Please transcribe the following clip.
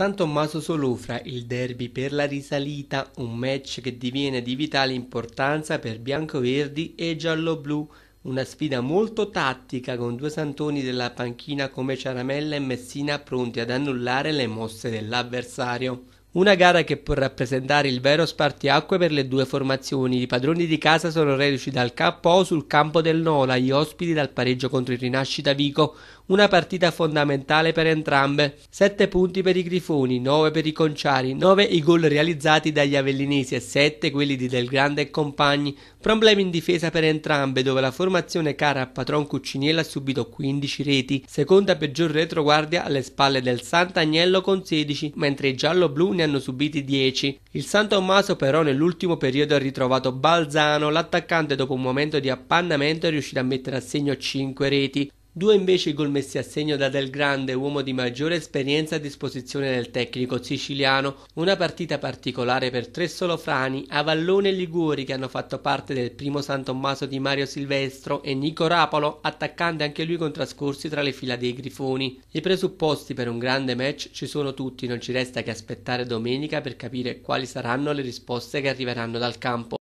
San Tommaso Solofra, il derby per la risalita, un match che diviene di vitale importanza per biancoverdi e gialloblu, una sfida molto tattica con due santoni della panchina come Ciaramella e Messina pronti ad annullare le mosse dell'avversario. Una gara che può rappresentare il vero spartiacque per le due formazioni. I padroni di casa sono reduci dal KO sul campo del Nola, gli ospiti dal pareggio contro il Rinascita Vico. Una partita fondamentale per entrambe. 7 punti per i Grifoni, 9 per i Conciari, 9 i gol realizzati dagli Avellinesi e 7 quelli di Del Grande e compagni. Problemi in difesa per entrambe, dove la formazione cara a Patron Cucciniella ha subito 15 reti, seconda peggior retroguardia alle spalle del Sant'Agnello con 16, mentre i giallo-blu ne hanno subiti 10. Il San Tommaso però nell'ultimo periodo ha ritrovato Balzano, l'attaccante dopo un momento di appannamento è riuscito a mettere a segno 5 reti, Due invece i gol messi a segno da Del Grande, uomo di maggiore esperienza a disposizione del tecnico siciliano, una partita particolare per tre solofrani, Avallone e Liguori che hanno fatto parte del primo San Tommaso di Mario Silvestro e Nico Rapolo, attaccante anche lui con trascorsi tra le fila dei grifoni. I presupposti per un grande match ci sono tutti, non ci resta che aspettare domenica per capire quali saranno le risposte che arriveranno dal campo.